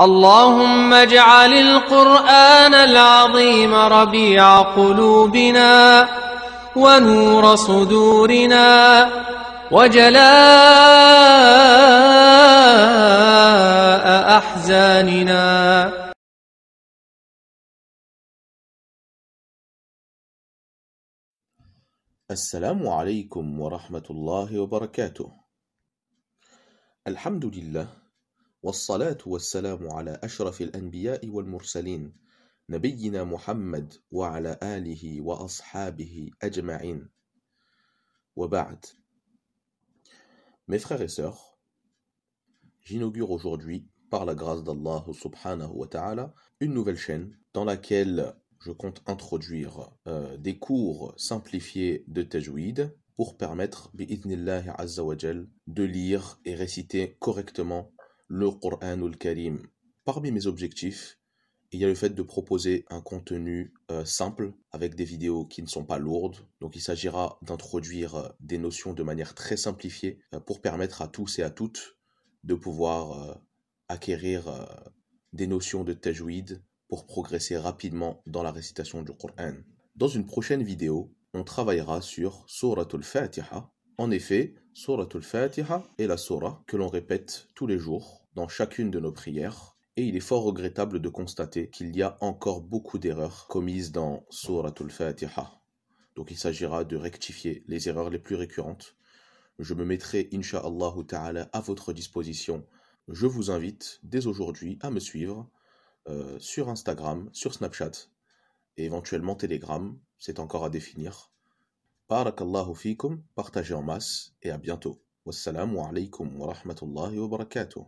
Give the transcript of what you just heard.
اللهم اجعل القرآن العظيم ربيع قلوبنا ونور صدورنا وجلاء أحزاننا السلام عليكم ورحمة الله وبركاته الحمد لله Mes frères et sœurs, j'inaugure aujourd'hui, par la grâce d'Allah subhanahu wa une nouvelle chaîne dans laquelle je compte introduire euh, des cours simplifiés de tajwid pour permettre, bi'idnillahi de lire et réciter correctement le Qur'an ou le Karim. Parmi mes objectifs, il y a le fait de proposer un contenu euh, simple avec des vidéos qui ne sont pas lourdes. Donc il s'agira d'introduire euh, des notions de manière très simplifiée euh, pour permettre à tous et à toutes de pouvoir acquérir des notions de tajwid pour progresser rapidement dans la récitation du Qur'an Dans une prochaine vidéo, on travaillera sur al Fatiha. En effet, al Fatiha est la surah que l'on répète tous les jours dans chacune de nos prières, et il est fort regrettable de constater qu'il y a encore beaucoup d'erreurs commises dans al Fatiha. Donc il s'agira de rectifier les erreurs les plus récurrentes. Je me mettrai, inshaAllah, ta'ala, à votre disposition. Je vous invite dès aujourd'hui à me suivre euh, sur Instagram, sur Snapchat et éventuellement Telegram, c'est encore à définir. Barakallahu fikum, partagez en masse et à bientôt. Wassalamu alaikum wa rahmatullahi wa barakatuh.